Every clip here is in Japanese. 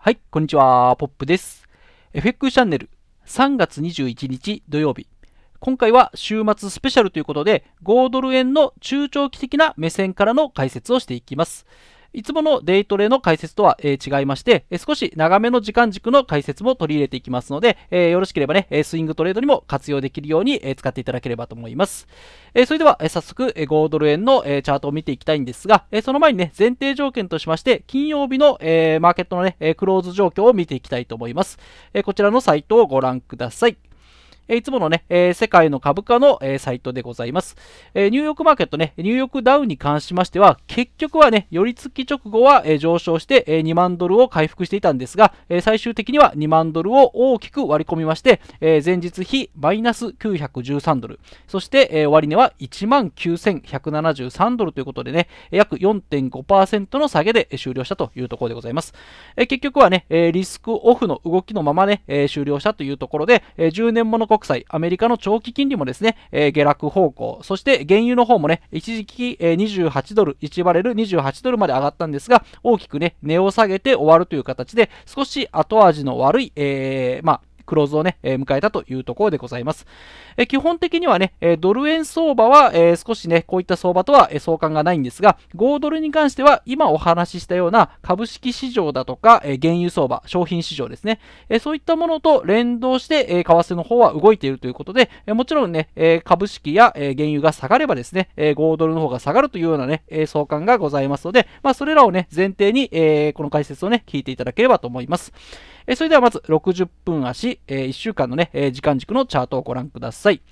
はい、こんにちは、ポップです。FX チャンネル3月21日土曜日。今回は週末スペシャルということで、5ドル円の中長期的な目線からの解説をしていきます。いつものデイトレの解説とは、え違いまして、え少し長めの時間軸の解説も取り入れていきますので、えよろしければね、スイングトレードにも活用できるように、え使っていただければと思います。えそれでは、え早速、え5ドル円の、えチャートを見ていきたいんですが、えその前にね、前提条件としまして、金曜日の、えマーケットのね、クローズ状況を見ていきたいと思います。えこちらのサイトをご覧ください。えいつものね、え世界の株価の、えサイトでございます、えニューヨークマーケットね、ニューヨークダウンに関しましては、結局はね、寄り付き直後は、え上昇して、え2万ドルを回復していたんですが、え最終的には2万ドルを大きく割り込みまして、え前日比マイナス913ドル、そして、え終値は1万9173ドルということでね、約4.5%の下げで終了したというところでございます。え結局はね、えリスクオフの動きのままね、え終了したというところで、え10年もの国債、アメリカの長期金利もですね、えー、下落方向、そして原油の方もね、一時期、えー、28ドル、1バレル28ドルまで上がったんですが、大きくね、値を下げて終わるという形で、少し後味の悪い、えー、まあ、クローズをね、え迎えたというところでございます。え基本的にはね、えドル円相場は、え少しね、こういった相場とは、え相関がないんですが、5ドルに関しては今お話ししたような株式市場だとか、え原油相場、商品市場ですね、えそういったものと連動して、え為替の方は動いているということで、えもちろんね、え株式や、え原油が下がればですね、え5ドルの方が下がるというようなね、え相関がございますので、まあ、それらをね、前提に、えこの解説をね、聞いていただければと思います。えそれではまず60分足、え1週間のね、え時間軸のチャートをご覧ください。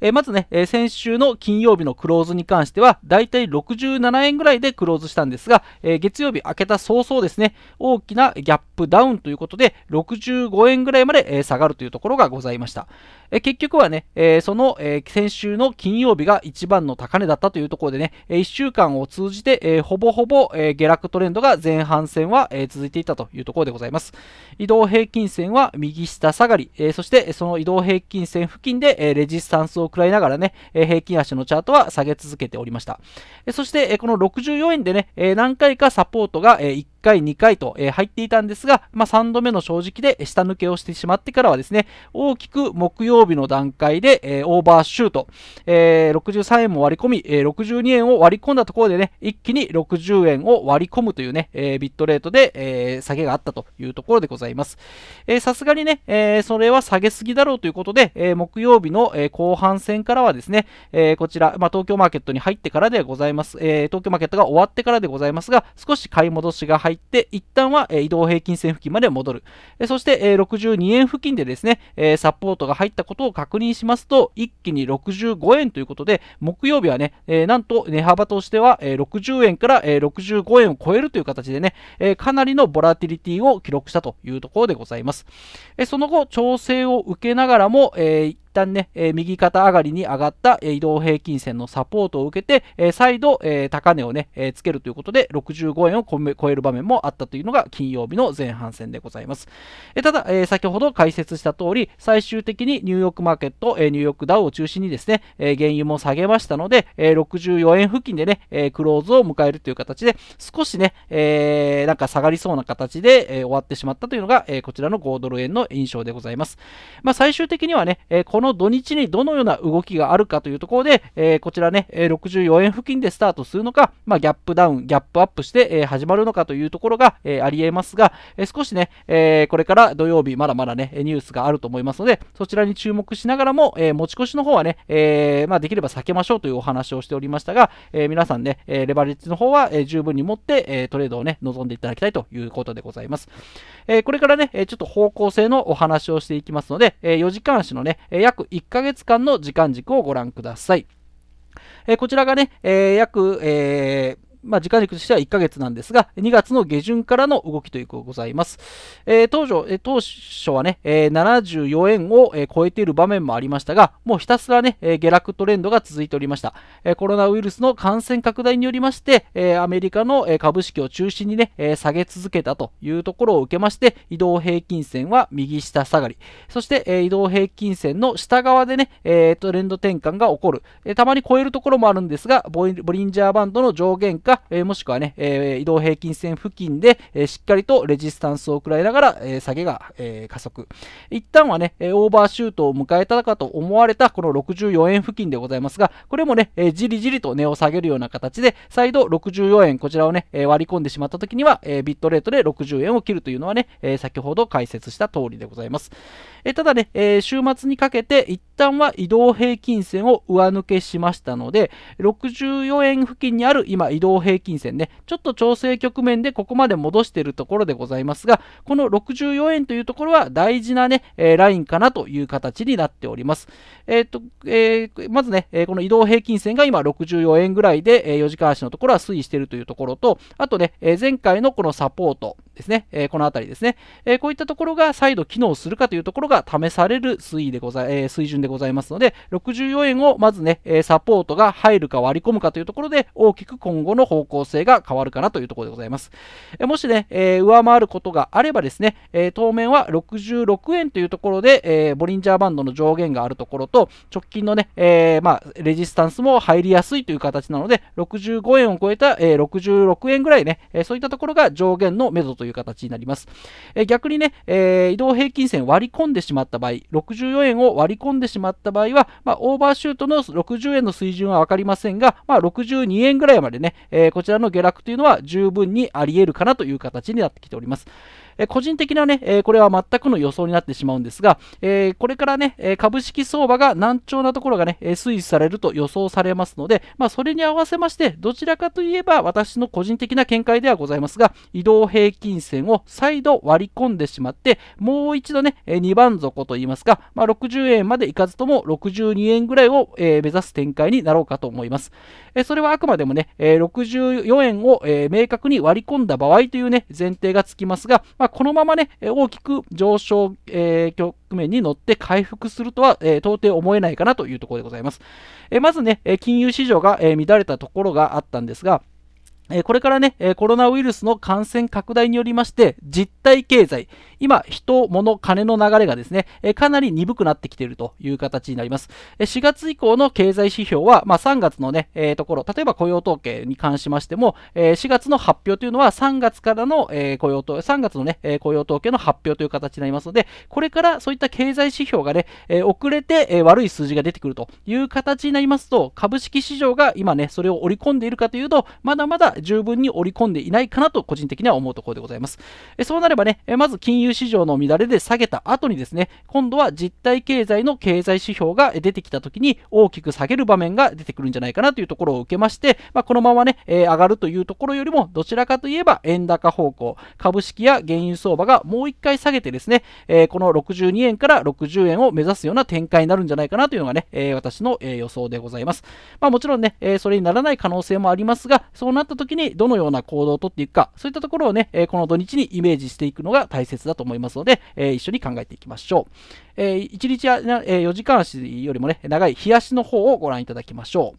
えー、まずね、えー、先週の金曜日のクローズに関しては、だいたい67円ぐらいでクローズしたんですが、えー、月曜日明けた早々ですね、大きなギャップダウンということで、65円ぐらいまで、え下がるというところがございました。え結局はね、えその、え先週の金曜日が一番の高値だったというところでね、え1週間を通じて、えほぼほぼ、え下落トレンドが前半戦は、え続いていたというところでございます。移動平均線は右下下がり、えそしてその移動平均線付近で、えレジスタタンスを食らいながらね、え平均足のチャートは下げ続けておりました。えそして、えこの64円でね、え何回かサポートが、1回、2回と、え入っていたんですが、まあ、3度目の正直で下抜けをしてしまってからはですね、大きく木曜日の段階で、えオーバーシュート、え63円も割り込み、え62円を割り込んだところでね、一気に60円を割り込むというね、えビットレートで、え下げがあったというところでございます。さすがにね、えそれは下げすぎだろうということで、え木曜日の、え後半戦からはですね、えこちら、まあ、東京マーケットに入ってからでございます、え東京マーケットが終わってからでございますが、少し買い戻しが入入って、一旦は移動平均線付近まで戻る。そして、62円付近でですね、サポートが入ったことを確認しますと、一気に65円ということで、木曜日はね、なんと値幅としては60円から65円を超えるという形でね、かなりのボラティリティを記録したというところでございます。その後、調整を受けながらも、旦ね、え右肩上がりに上がった移動平均線のサポートを受けて、え再度、え高値をね、えつけるということで、65円を超える場面もあったというのが金曜日の前半戦でございます。えただ、え先ほど解説した通り、最終的にニューヨークマーケット、えニューヨークダウを中心にですね、え原油も下げましたので、え64円付近でね、えクローズを迎えるという形で、少しね、えー、なんか下がりそうな形で、え終わってしまったというのが、えこちらの5ドル円の印象でございます。まあ、最終的にはね、えこのの土日にどのような動きがあるかというところで、えー、こちらね、64円付近でスタートするのか、まあ、ギャップダウン、ギャップアップして、え始まるのかというところが、えありえますが、え少しね、えこれから土曜日、まだまだね、ニュースがあると思いますので、そちらに注目しながらも、え持ち越しの方はね、えまあ、できれば避けましょうというお話をしておりましたが、え皆さんね、えレバレッジの方は、え十分に持って、えトレードをね、臨んでいただきたいということでございます。えこれからね、ちょっと方向性のお話をしていきますので、え4時間足のね、約約1ヶ月間の時間軸をご覧ください。えこちらがね、えー、約、えーまあ、時間軸としては1ヶ月なんですが、2月の下旬からの動きということございます。えー、当初、えー、当初はね、えー、74円を、え超えている場面もありましたが、もうひたすらね、え下落トレンドが続いておりました。えコロナウイルスの感染拡大によりまして、えアメリカの、え株式を中心にね、え下げ続けたというところを受けまして、移動平均線は右下下がり、そして、え移動平均線の下側でね、えトレンド転換が起こる、えたまに超えるところもあるんですが、ボリンジャーバンドの上限かが、えー、もしくはね、えー、移動平均線付近で、えー、しっかりとレジスタンスを食らいながら、え下げが、え加速。一旦はね、オーバーシュートを迎えたかと思われたこの64円付近でございますが、これもね、えじりじりと値を下げるような形で、再度64円、こちらをね、え割り込んでしまった時には、えビットレートで60円を切るというのはね、え先ほど解説した通りでございます。えただね、え週末にかけて一旦は移動平均線を上抜けしましたので、64円付近にある今移動平均線ね、ちょっと調整局面でここまで戻しているところでございますが、この64円というところは大事なね、えー、ラインかなという形になっております。えー、っと、えー、まずね、えこの移動平均線が今64円ぐらいで、え4時間足のところは推移しているというところと、あとね、え前回のこのサポート、ですね、えー、この辺りですね、えー、こういったところが再度機能するかというところが試される推移でござ、えー、水準でございますので、64円をまずね、えサポートが入るか割り込むかというところで、大きく今後の方向性が変わるかなというところでございます。えもしね、え上回ることがあればですね、え当面は66円というところで、えボリンジャーバンドの上限があるところと、直近のね、えまあ、レジスタンスも入りやすいという形なので、65円を超えた、え66円ぐらいね、えそういったところが上限の目処とという形になります。え逆にね、えー、移動平均線割り込んでしまった場合、64円を割り込んでしまった場合は、まあ、オーバーシュートの60円の水準は分かりませんが、まあ、62円ぐらいまでね、えー、こちらの下落というのは十分にあり得るかなという形になってきております。え個人的なね、えこれは全くの予想になってしまうんですが、えこれからね、え株式相場が難聴なところがね、え推移されると予想されますので、まあ、それに合わせまして、どちらかといえば私の個人的な見解ではございますが、移動平均線を再度割り込んでしまって、もう一度ね、え2番底といいますか、まあ、60円までいかずとも62円ぐらいを、え目指す展開になろうかと思います。えそれはあくまでもね、え64円を、え明確に割り込んだ場合というね、前提がつきますが、ままあ、このままね、大きく上昇、えー、局面に乗って回復するとは、えー、到底思えないかなというところでございます。えー、まずね、金融市場が、え乱れたところがあったんですが、これからね、コロナウイルスの感染拡大によりまして、実体経済、今、人、物、金の流れがですね、えかなり鈍くなってきているという形になります。え4月以降の経済指標は、まあ、3月のね、えー、ところ、例えば雇用統計に関しましても、え4月の発表というのは3月からの、え雇用統3月のね、え雇用統計の発表という形になりますので、これからそういった経済指標がね、え遅れて、え悪い数字が出てくるという形になりますと、株式市場が今ね、それを織り込んでいるかというと、まだまだ十分に織り込んでいないかなと、個人的には思うところでございます。えそうなればね、まず金融市場の乱れで下げた後にですね、今度は実体経済の経済指標が出てきた時に大きく下げる場面が出てくるんじゃないかなというところを受けまして、まあ、このままね、えー、上がるというところよりも、どちらかといえば円高方向、株式や原油相場がもう1回下げてですね、えー、この62円から60円を目指すような展開になるんじゃないかなというのがね、えー、私の、え予想でございます。まあ、もちろんね、えそれにならない可能性もありますが、そうなった時にどのような行動をとっていくか、そういったところをね、えこの土日にイメージしていくのが大切だだと思いますので、えー、一緒に考えていきましょう。えー、1日や、え4時間足よりもね、長い日足の方をご覧いただきましょう。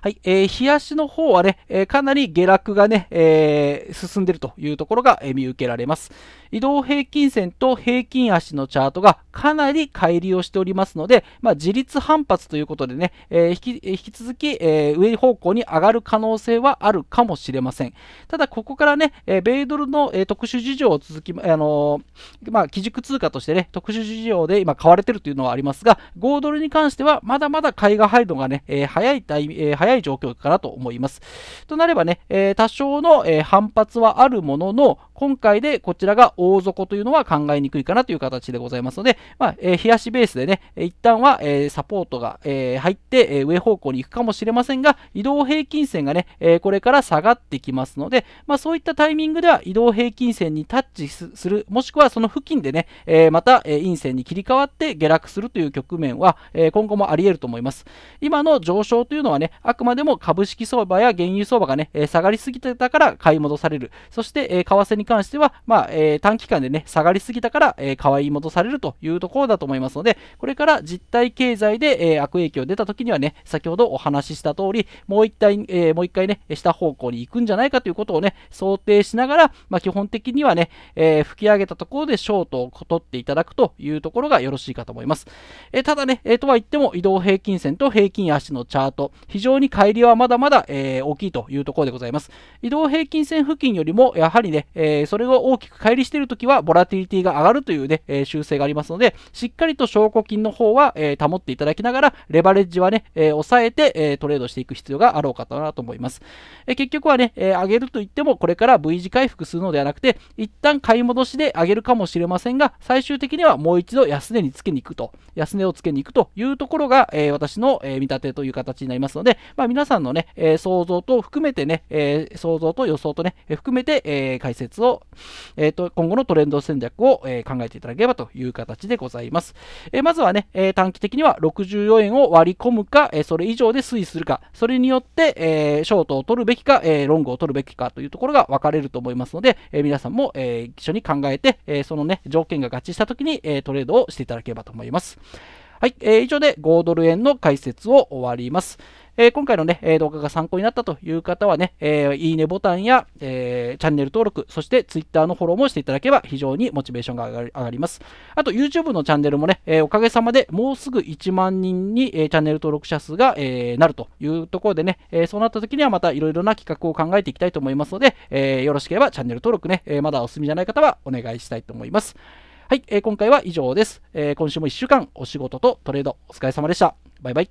はい、えー、日足の方はね、えー、かなり下落がね、えー、進んでるというところが、えー、見受けられます。移動平均線と平均足のチャートがかなり乖離をしておりますので、まあ、自立反発ということでね、えー、引き引き続き、えー、上方向に上がる可能性はあるかもしれません。ただ、ここからね、えー、米ドルの、えー、特殊事情を続き、あのー、まあ、基軸通貨としてね、特殊事情で今買われてるというのはありますが、5ドルに関してはまだまだ買いが入るのがね、えー、早いタイ、えー、早い状況かなと思います。となればね、えー、多少の、えー、反発はあるものの、今回でこちらが大底というのは考えにくいかなという形でございますので、まあ、えー、冷やしベースでね、一旦は、えー、サポートが、えー、入って、え上方向に行くかもしれませんが、移動平均線がね、えこれから下がってきますので、まあ、そういったタイミングでは移動平均線にタッチする、もしくはその付近でね、えまた、え陰線に切り替わって下落するという局面は、え今後もあり得ると思います。今の上昇というのはね、あくまでも株式相場や原油相場がね、え下がりすぎてたから買い戻される。そして、え為替に関しては、まあ、えー、短期間でね、下がりすぎたから、えー、買い戻されるというところだと思いますので、これから実体経済で、えー、悪影響出た時にはね、先ほどお話しした通り、もう一体、えー、もう一回ね、下方向に行くんじゃないかということをね、想定しながら、まあ、基本的にはね、えー、吹き上げたところでショートを取っていただくというところがよろしいかと思います。えー、ただね、えー、とは言っても、移動平均線と平均足のチャート、非常に乖離はまだまだ、えー、大きいというところでございます。移動平均線付近よりも、やはりね、えーえー、それを大きく乖離しているときは、ボラティリティが上がるというね、えー、修正がありますので、しっかりと証拠金の方は、えー、保っていただきながら、レバレッジはね、え抑えて、えトレードしていく必要があろうかとなと思います。え結局はね、え上げると言っても、これから V 字回復するのではなくて、一旦買い戻しで上げるかもしれませんが、最終的にはもう一度安値につけに行くと、安値をつけに行くというところが、え私の、え見立てという形になりますので、まあ、皆さんのね、え想像と含めてね、え想像と予想とね、え含めて、え解説をを、えーと、今後のトレンド戦略を、えー、考えていただければという形でございます。えー、まずはね、えー、短期的には64円を割り込むか、えそれ以上で推移するか、それによって、えショートを取るべきか、えロングを取るべきかというところが分かれると思いますので、え皆さんも、え一緒に考えて、えそのね、条件が合致した時に、えトレードをしていただければと思います。はい、えー、以上で5ドル円の解説を終わります。えー、今回のね、え動画が参考になったという方はね、えいいねボタンや、えチャンネル登録、そして Twitter のフォローもしていただければ非常にモチベーションが上がります。あと YouTube のチャンネルもね、えおかげさまでもうすぐ1万人に、えチャンネル登録者数が、えなるというところでね、えそうなった時にはまたいろいろな企画を考えていきたいと思いますので、えよろしければチャンネル登録ね、えまだお済みじゃない方はお願いしたいと思います。はい、えー、今回は以上です、えー、今週も1週間お仕事とトレードお疲れ様でした。バイバイ。